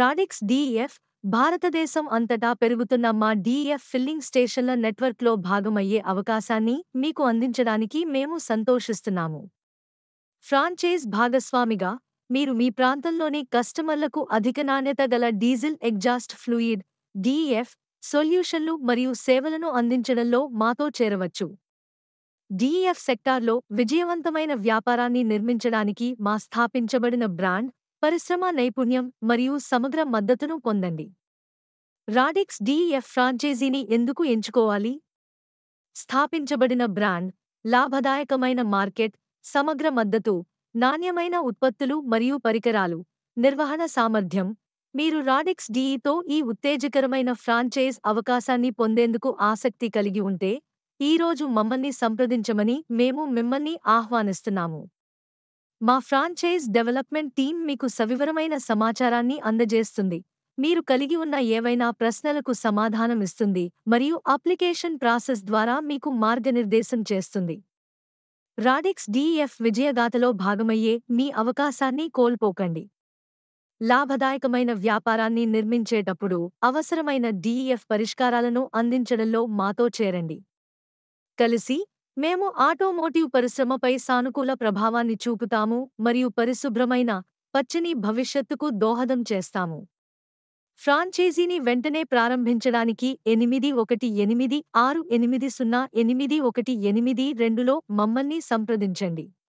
radix DF భారతదేశం అంతటా పెరుగుతున్న మా డిఎఫ్ ఫిల్లింగ్ స్టేషన్ల నెట్వర్క్లో భాగమయ్యే అవకాశాన్ని మీకు అందించడానికి మేము సంతోషిస్తున్నాము ఫ్రాంచైజ్ భాగస్వామిగా మీరు మీ ప్రాంతంలోని కస్టమర్లకు అధిక నాణ్యత గల డీజిల్ ఎగ్జాస్ట్ ఫ్లూయిడ్ డిఎఫ్ సొల్యూషన్లు మరియు సేవలను అందించడంలో మాతో చేరవచ్చు డిఎఫ్ సెక్టార్లో విజయవంతమైన వ్యాపారాన్ని నిర్మించడానికి మా స్థాపించబడిన బ్రాండ్ పరిశ్రమ నైపుణ్యం మరియు సమగ్ర మద్దతును పొందండి రాడిక్స్ డిఎఫ్ ఫ్రాంచైజీని ఎందుకు ఎంచుకోవాలి స్థాపించబడిన బ్రాండ్ లాభదాయకమైన మార్కెట్ సమగ్ర మద్దతు నాణ్యమైన ఉత్పత్తులు మరియు పరికరాలు నిర్వహణ సామర్థ్యం మీరు రాడిక్స్ డిఈతో ఈ ఉత్తేజకరమైన ఫ్రాంచైజ్ అవకాశాన్ని పొందేందుకు ఆసక్తి కలిగి ఉంటే ఈరోజు మమ్మల్ని సంప్రదించమని మేము మిమ్మల్ని ఆహ్వానిస్తున్నాము మా ఫ్రాంచైజ్ డెవలప్మెంట్ టీం మీకు సవివరమైన సమాచారాన్ని అందజేస్తుంది మీరు కలిగి ఉన్న ఏవైనా ప్రశ్నలకు సమాధానం ఇస్తుంది మరియు అప్లికేషన్ ప్రాసెస్ ద్వారా మీకు మార్గనిర్దేశం చేస్తుంది రాడిక్స్ డిఎఫ్ విజయగాథలో భాగమయ్యే మీ అవకాశాన్ని కోల్పోకండి లాభదాయకమైన వ్యాపారాన్ని నిర్మించేటప్పుడు అవసరమైన డిఎఫ్ పరిష్కారాలను అందించడంలో మాతో చేరండి కలిసి మేము ఆటోమోటివ్ పరిశ్రమపై సానుకూల ప్రభావాన్ని చూపుతాము మరియు పరిశుభ్రమైన పచ్చని భవిష్యత్తుకు దోహదం చేస్తాము ఫ్రాంచైజీని వెంటనే ప్రారంభించడానికి ఎనిమిది ఒకటి ఎనిమిది ఆరు ఎనిమిది సున్నా ఎనిమిది ఒకటి ఎనిమిది రెండులో మమ్మల్ని సంప్రదించండి